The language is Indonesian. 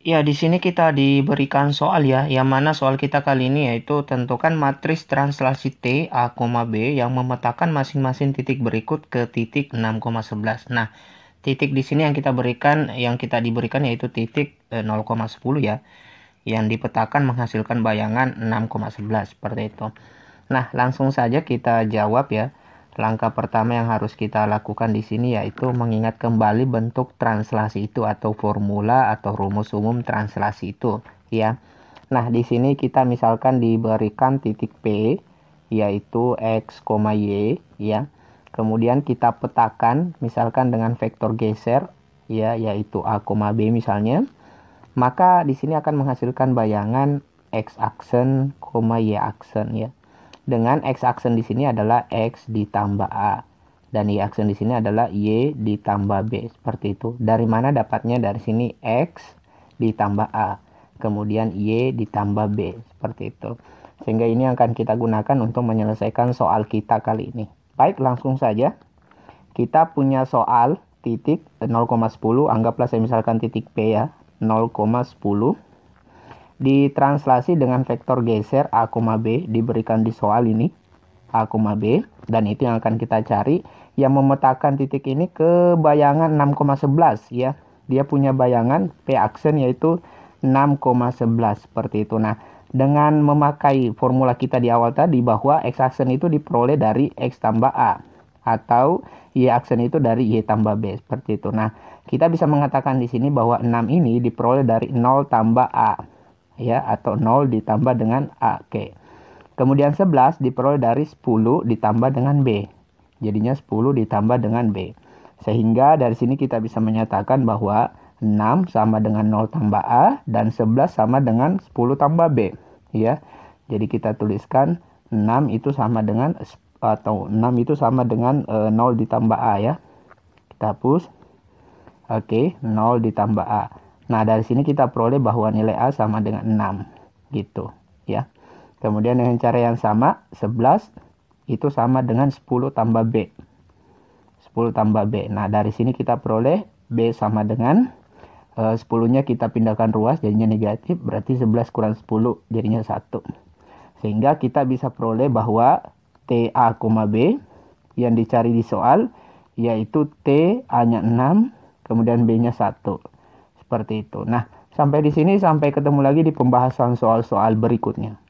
Ya, di sini kita diberikan soal ya, yang mana soal kita kali ini yaitu tentukan matris translasi T A, B yang memetakan masing-masing titik berikut ke titik 6,11. Nah, titik di sini yang kita berikan yang kita diberikan yaitu titik 0,10 e, ya. Yang dipetakan menghasilkan bayangan 6,11 seperti itu. Nah, langsung saja kita jawab ya langkah pertama yang harus kita lakukan di sini yaitu mengingat kembali bentuk translasi itu atau formula atau rumus umum translasi itu ya. Nah, di sini kita misalkan diberikan titik P yaitu x, y ya. Kemudian kita petakan misalkan dengan vektor geser ya yaitu a, b misalnya. Maka di sini akan menghasilkan bayangan x aksen, y aksen ya dengan x aksen di sini adalah x ditambah a dan y aksen di sini adalah y ditambah b seperti itu. Dari mana dapatnya? Dari sini x ditambah a, kemudian y ditambah b seperti itu. Sehingga ini akan kita gunakan untuk menyelesaikan soal kita kali ini. Baik, langsung saja. Kita punya soal titik 0,10, anggaplah saya misalkan titik P ya, 0,10 ditranslasi dengan vektor geser A, B diberikan di soal ini A, B dan itu yang akan kita cari yang memetakan titik ini ke bayangan 6,11 ya dia punya bayangan P aksen yaitu 6,11 seperti itu nah dengan memakai formula kita di awal tadi bahwa X aksen itu diperoleh dari X tambah A atau Y aksen itu dari Y tambah B seperti itu nah kita bisa mengatakan di sini bahwa 6 ini diperoleh dari 0 tambah A ya atau 0 ditambah dengan A K. Kemudian 11 diperoleh dari 10 ditambah dengan B. Jadinya 10 ditambah dengan B. Sehingga dari sini kita bisa menyatakan bahwa 6 sama dengan 0 tambah A dan 11 sama dengan 10 tambah B. Ya. Jadi kita tuliskan 6 itu sama dengan atau 6 itu sama dengan e, eh, 0 ditambah A ya. Kita hapus. Oke, 0 ditambah A. Nah, dari sini kita peroleh bahwa nilai A sama dengan 6 gitu, ya. Kemudian dengan cara yang sama 11 itu sama dengan 10 tambah B. 10 tambah B. Nah, dari sini kita peroleh B sama dengan e, eh, 10-nya kita pindahkan ruas jadinya negatif, berarti 11 kurang 10 jadinya 1. Sehingga kita bisa peroleh bahwa TA, B yang dicari di soal yaitu T A-nya 6, kemudian B-nya 1. Seperti itu. Nah, sampai di sini sampai ketemu lagi di pembahasan soal-soal berikutnya.